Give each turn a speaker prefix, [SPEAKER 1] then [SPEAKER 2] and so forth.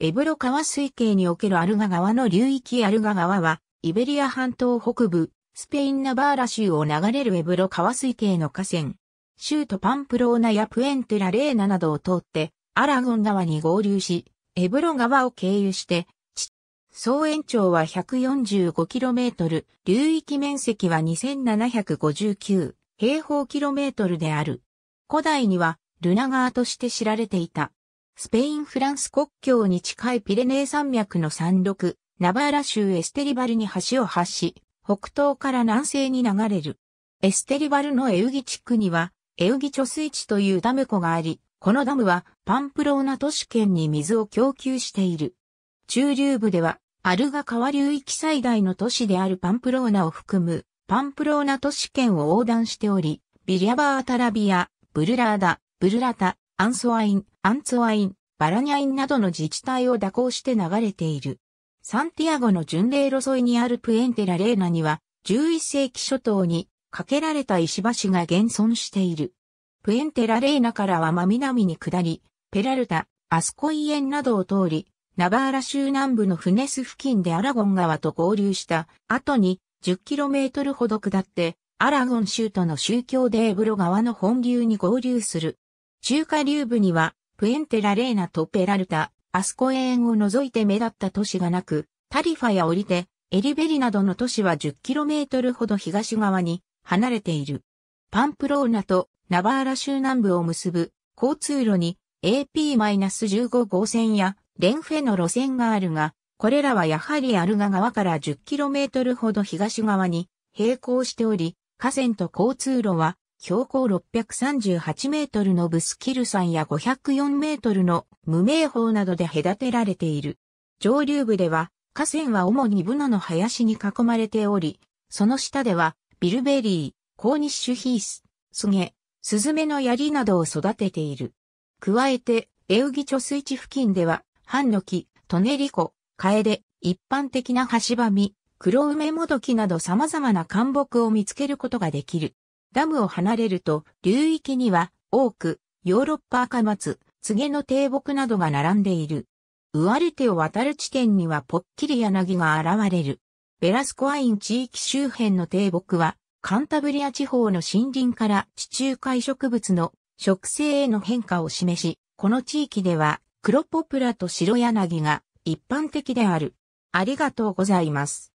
[SPEAKER 1] エブロ川水系におけるアルガ川の流域アルガ川は、イベリア半島北部、スペインナバーラ州を流れるエブロ川水系の河川。州都パンプローナやプエンテラレーナなどを通って、アラゴン川に合流し、エブロ川を経由して、総延長は 145km、流域面積は2759平方キロメートルである。古代には、ルナ川として知られていた。スペイン・フランス国境に近いピレネー山脈の山麓、ナバーラ州エステリバルに橋を発し、北東から南西に流れる。エステリバルのエウギ地区には、エウギ貯水池というダム湖があり、このダムはパンプローナ都市圏に水を供給している。中流部では、アルガ川流域最大の都市であるパンプローナを含む、パンプローナ都市圏を横断しており、ビリャバータラビア、ブルラーダ、ブルラタ、アンソアイン、アンツワイン、バラニャインなどの自治体を蛇行して流れている。サンティアゴの巡礼路沿いにあるプエンテラレーナには、11世紀初頭に架けられた石橋が現存している。プエンテラレーナからは真南に下り、ペラルタ、アスコイエンなどを通り、ナバーラ州南部のフネス付近でアラゴン川と合流した後に 10km ほど下って、アラゴン州との宗教デーブロ川の本流に合流する。中華流部には、プエンテラレーナとペラルタ、アスコエーンを除いて目立った都市がなく、タリファやオリテ、エリベリなどの都市は 10km ほど東側に離れている。パンプローナとナバーラ州南部を結ぶ交通路に AP-15 号線やレンフェの路線があるが、これらはやはりアルガ川から 10km ほど東側に並行しており、河川と交通路は標高638メートルのブスキル山や504メートルの無名峰などで隔てられている。上流部では、河川は主にブナの林に囲まれており、その下では、ビルベリー、コーニッシュヒース、スゲ、スズメの槍などを育てている。加えて、エウギ貯水池付近では、ハンノキ、トネリコ、カエデ、一般的なハシバミ、黒梅もどきなど様々な干木を見つけることができる。ダムを離れると、流域には多く、ヨーロッパ赤松、ツゲの低木などが並んでいる。ウアルテを渡る地点にはぽっきり柳が現れる。ベラスコアイン地域周辺の低木は、カンタブリア地方の森林から地中海植物の植生への変化を示し、この地域では黒ポプラと白柳が一般的である。ありがとうございます。